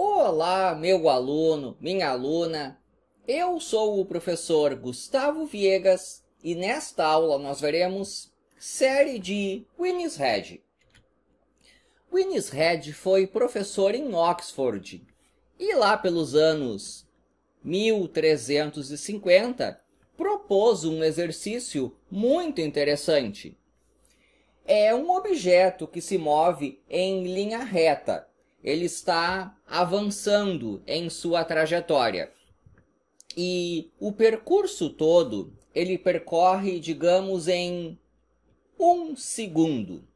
Olá, meu aluno, minha aluna. Eu sou o professor Gustavo Viegas e nesta aula nós veremos série de Winnie's Head. Winnie's Head foi professor em Oxford e lá pelos anos 1350 propôs um exercício muito interessante. É um objeto que se move em linha reta ele está avançando em sua trajetória. E o percurso todo ele percorre, digamos, em um segundo.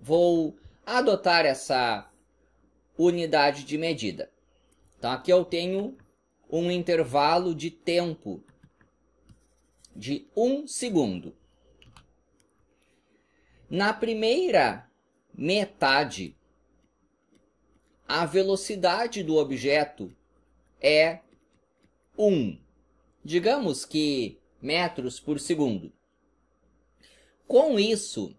Vou adotar essa unidade de medida. Então aqui eu tenho um intervalo de tempo de um segundo. Na primeira metade a velocidade do objeto é 1. Digamos que metros por segundo. Com isso,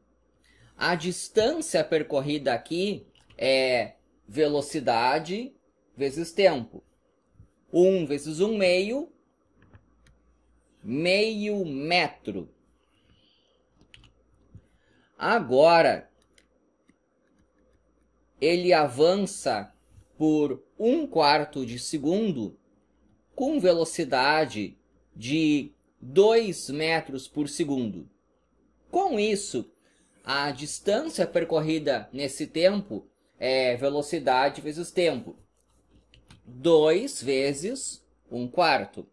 a distância percorrida aqui é velocidade vezes tempo. 1 vezes 1 meio, meio metro. Agora, ele avança por um quarto de segundo com velocidade de 2 metros por segundo. Com isso, a distância percorrida nesse tempo é velocidade vezes tempo. 2 vezes 1 um quarto.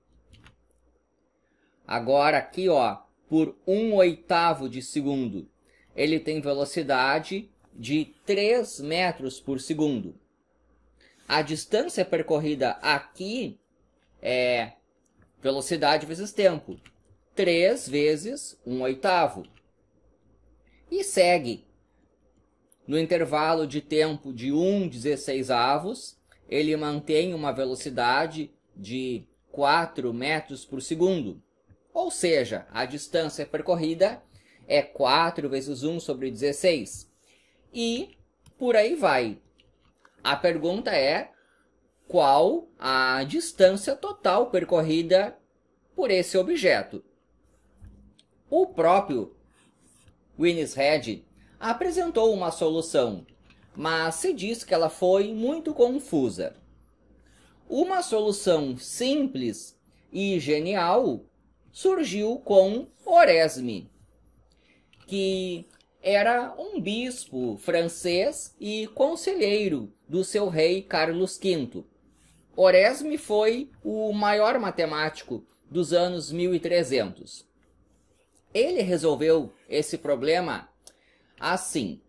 Agora aqui, ó, por 1 um oitavo de segundo, ele tem velocidade de 3 metros por segundo. A distância percorrida aqui é velocidade vezes tempo. 3 vezes 1 oitavo. E segue. No intervalo de tempo de 1 16 avos, ele mantém uma velocidade de 4 metros por segundo. Ou seja, a distância percorrida é 4 vezes 1 sobre 16 e por aí vai. A pergunta é qual a distância total percorrida por esse objeto. O próprio Red apresentou uma solução, mas se diz que ela foi muito confusa. Uma solução simples e genial surgiu com Oresme, que era um bispo francês e conselheiro do seu rei Carlos V. Oresme foi o maior matemático dos anos 1300. Ele resolveu esse problema assim.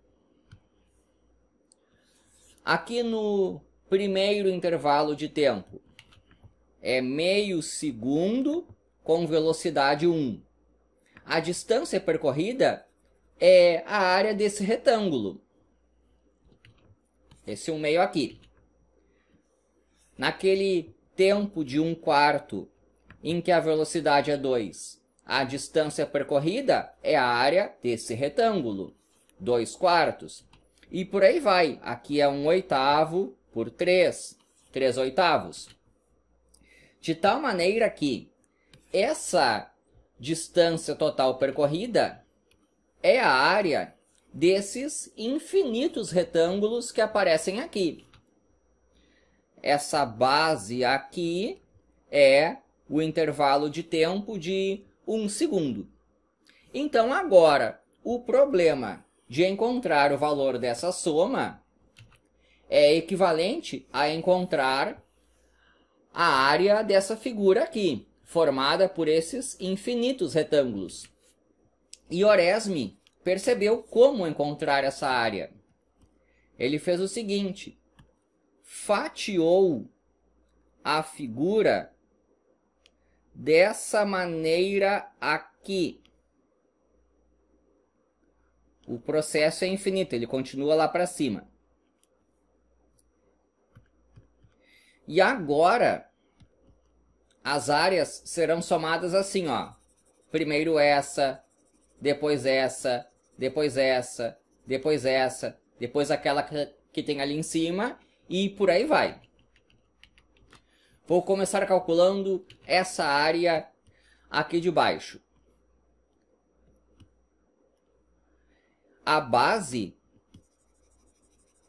Aqui no primeiro intervalo de tempo é meio segundo com velocidade 1. A distância percorrida é a área desse retângulo. Esse 1 um meio aqui. Naquele tempo de 1 um quarto em que a velocidade é 2, a distância percorrida é a área desse retângulo. 2 quartos. E por aí vai. Aqui é 1 um oitavo por 3. 3 oitavos. De tal maneira que essa distância total percorrida é a área desses infinitos retângulos que aparecem aqui. Essa base aqui é o intervalo de tempo de um segundo. Então, agora, o problema de encontrar o valor dessa soma é equivalente a encontrar a área dessa figura aqui, formada por esses infinitos retângulos. E Oresme percebeu como encontrar essa área. Ele fez o seguinte: fatiou a figura dessa maneira aqui. O processo é infinito, ele continua lá para cima. E agora, as áreas serão somadas assim, ó. Primeiro essa, depois essa, depois essa, depois essa, depois aquela que tem ali em cima e por aí vai. Vou começar calculando essa área aqui de baixo. A base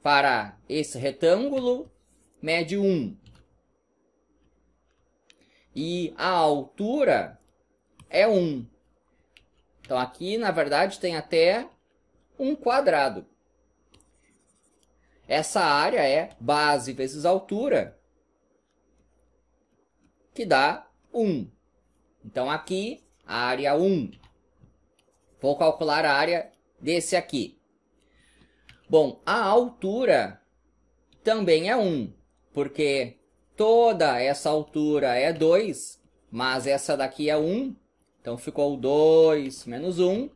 para esse retângulo mede 1. E a altura é 1. Então aqui, na verdade, tem até um quadrado. Essa área é base vezes altura, que dá 1. Então aqui, área 1. Vou calcular a área desse aqui. Bom, a altura também é 1, porque toda essa altura é 2, mas essa daqui é 1, então ficou 2 menos 1.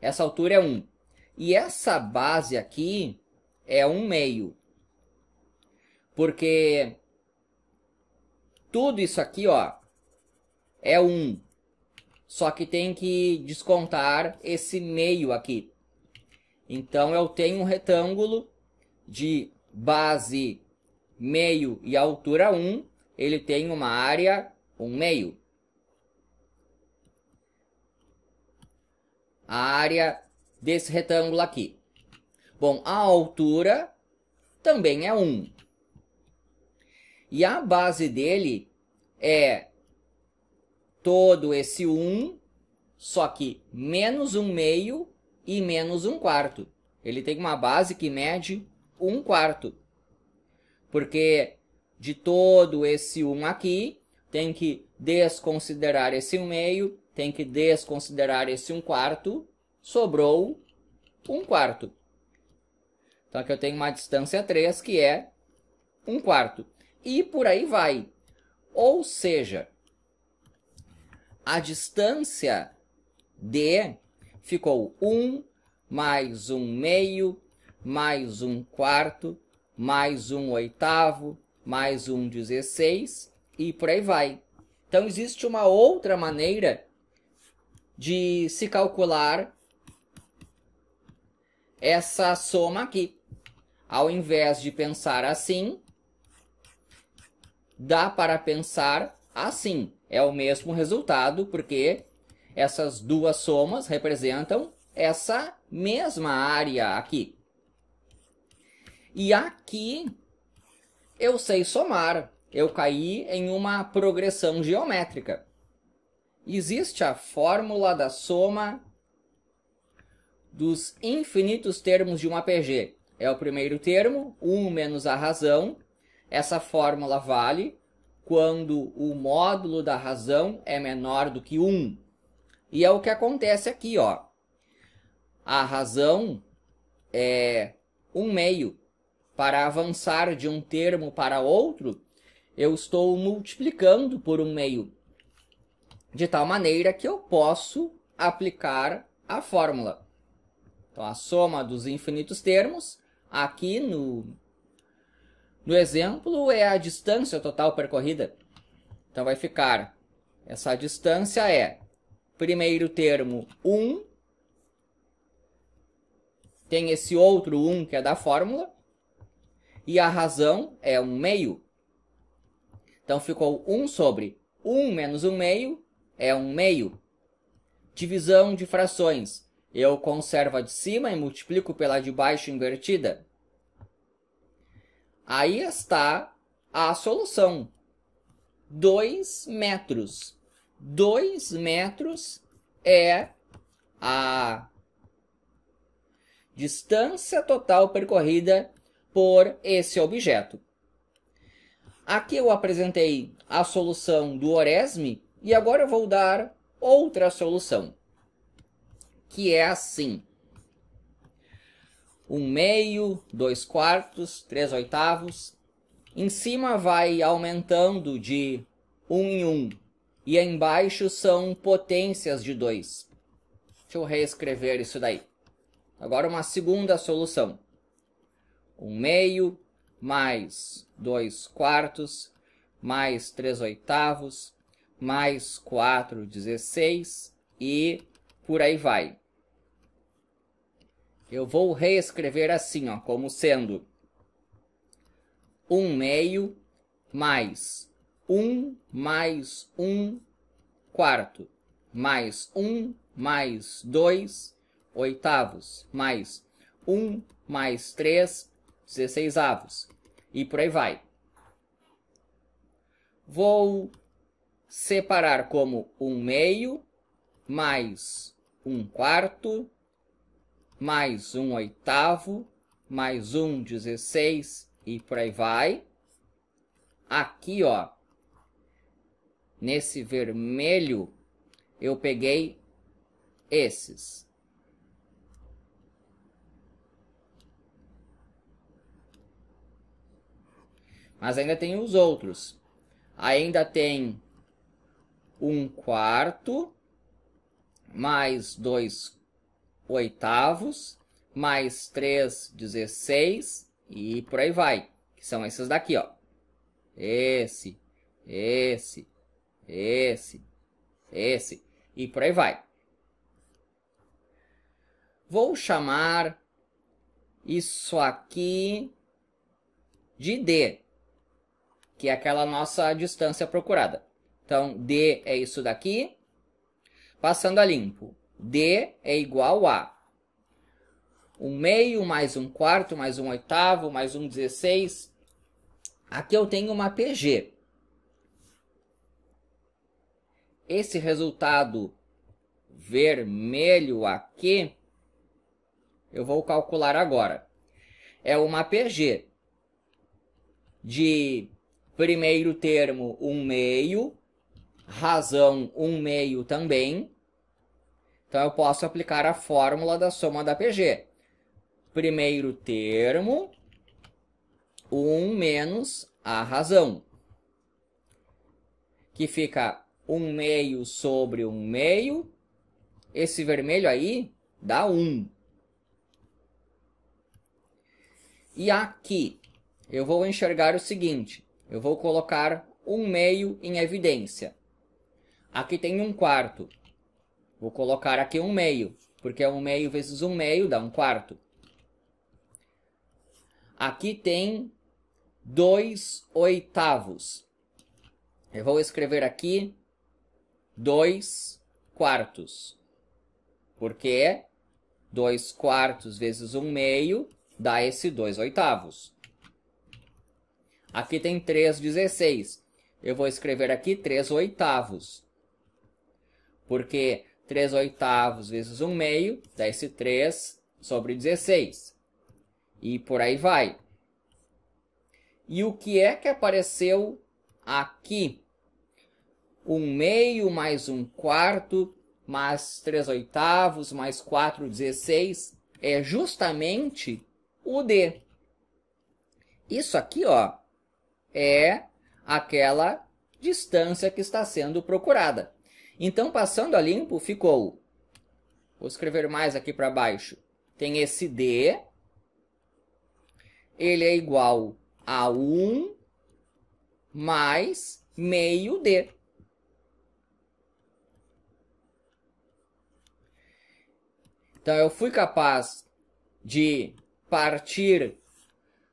Essa altura é 1. E essa base aqui é 1 meio. Porque tudo isso aqui, ó, é 1. Só que tem que descontar esse meio aqui. Então eu tenho um retângulo de base meio e altura 1. Ele tem uma área 1 meio. a área desse retângulo aqui. Bom, a altura também é 1. E a base dele é todo esse 1, só que menos 1 meio e menos 1 quarto. Ele tem uma base que mede 1 quarto. Porque de todo esse 1 aqui, tem que desconsiderar esse 1 meio tem que desconsiderar esse 1 quarto, sobrou 1 quarto. Então aqui eu tenho uma distância 3 que é 1 quarto. E por aí vai. Ou seja, a distância D ficou 1 mais 1 meio, mais 1 quarto, mais 1 oitavo, mais 1 dezesseis e por aí vai. Então existe uma outra maneira de se calcular essa soma aqui. Ao invés de pensar assim, dá para pensar assim. É o mesmo resultado, porque essas duas somas representam essa mesma área aqui. E aqui eu sei somar. Eu caí em uma progressão geométrica. Existe a fórmula da soma dos infinitos termos de um APG. É o primeiro termo, 1 menos a razão. Essa fórmula vale quando o módulo da razão é menor do que 1. E é o que acontece aqui, ó. A razão é 1 meio. Para avançar de um termo para outro, eu estou multiplicando por 1 meio de tal maneira que eu posso aplicar a fórmula. Então, a soma dos infinitos termos, aqui no, no exemplo, é a distância total percorrida. Então, vai ficar, essa distância é primeiro termo 1, tem esse outro 1 que é da fórmula, e a razão é 1 meio. Então, ficou 1 sobre 1 menos 1 meio, é um meio. Divisão de frações. Eu conservo a de cima e multiplico pela de baixo invertida. Aí está a solução. 2 metros. 2 metros é a distância total percorrida por esse objeto. Aqui eu apresentei a solução do Oresme e agora eu vou dar outra solução, que é assim. 1 um meio, 2 quartos, 3 oitavos. Em cima vai aumentando de 1 um em 1. Um, e embaixo são potências de 2. Deixa eu reescrever isso daí. Agora uma segunda solução. 1 um meio, mais 2 quartos, mais 3 oitavos, mais 4, 16 e por aí vai. Eu vou reescrever assim, ó, como sendo 1 meio mais 1 mais 1 quarto mais 1 mais 2 oitavos mais 1 mais 3 dezesseisavos e por aí vai. Vou separar como um meio mais um quarto mais um oitavo mais um dezesseis e por aí vai. Aqui, ó, nesse vermelho, eu peguei esses. Mas ainda tem os outros. Ainda tem um quarto, mais dois oitavos, mais três dezesseis e por aí vai. Que são esses daqui, ó. Esse, esse, esse, esse e por aí vai. Vou chamar isso aqui de D, que é aquela nossa distância procurada. Então, D é isso daqui. Passando a limpo. D é igual a um meio, mais um quarto, mais um oitavo, mais um 16. Aqui eu tenho uma PG. Esse resultado vermelho aqui, eu vou calcular agora. É uma PG de primeiro termo, um meio, razão 1 meio também. Então, eu posso aplicar a fórmula da soma da PG. Primeiro termo, 1 menos a razão, que fica 1 meio sobre 1 meio. Esse vermelho aí dá 1. E aqui, eu vou enxergar o seguinte, eu vou colocar 1 meio em evidência. Aqui tem um quarto. Vou colocar aqui um meio, porque é um meio vezes um meio dá um quarto. Aqui tem dois oitavos. Eu vou escrever aqui dois quartos. Porque 2 é quartos vezes 1 um meio dá esse 2 oitavos. Aqui tem 3 dezesseis. Eu vou escrever aqui 3 oitavos. Porque 3 oitavos vezes 1 meio dá esse 3 sobre 16. E por aí vai. E o que é que apareceu aqui? 1 meio mais 1 quarto mais 3 oitavos mais 4, 16 é justamente o D. Isso aqui, ó, é aquela distância que está sendo procurada. Então, passando a limpo, ficou. Vou escrever mais aqui para baixo. Tem esse D. Ele é igual a 1 mais meio D. Então, eu fui capaz de partir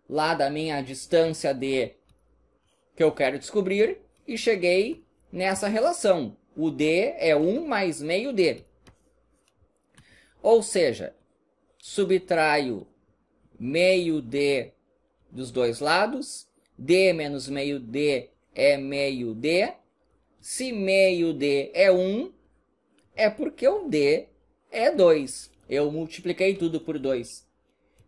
lá da minha distância D que eu quero descobrir e cheguei nessa relação. O D é 1 mais meio D. Ou seja, subtraio meio D dos dois lados. D menos meio D é meio D. Se meio D é 1, é porque o D é 2. Eu multipliquei tudo por 2.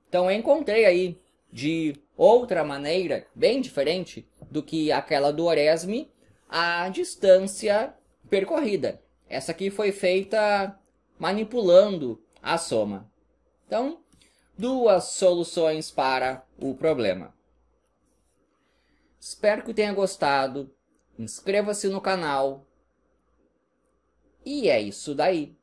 Então, eu encontrei aí, de outra maneira, bem diferente do que aquela do Oresme, a distância percorrida. Essa aqui foi feita manipulando a soma. Então, duas soluções para o problema. Espero que tenha gostado. Inscreva-se no canal. E é isso daí.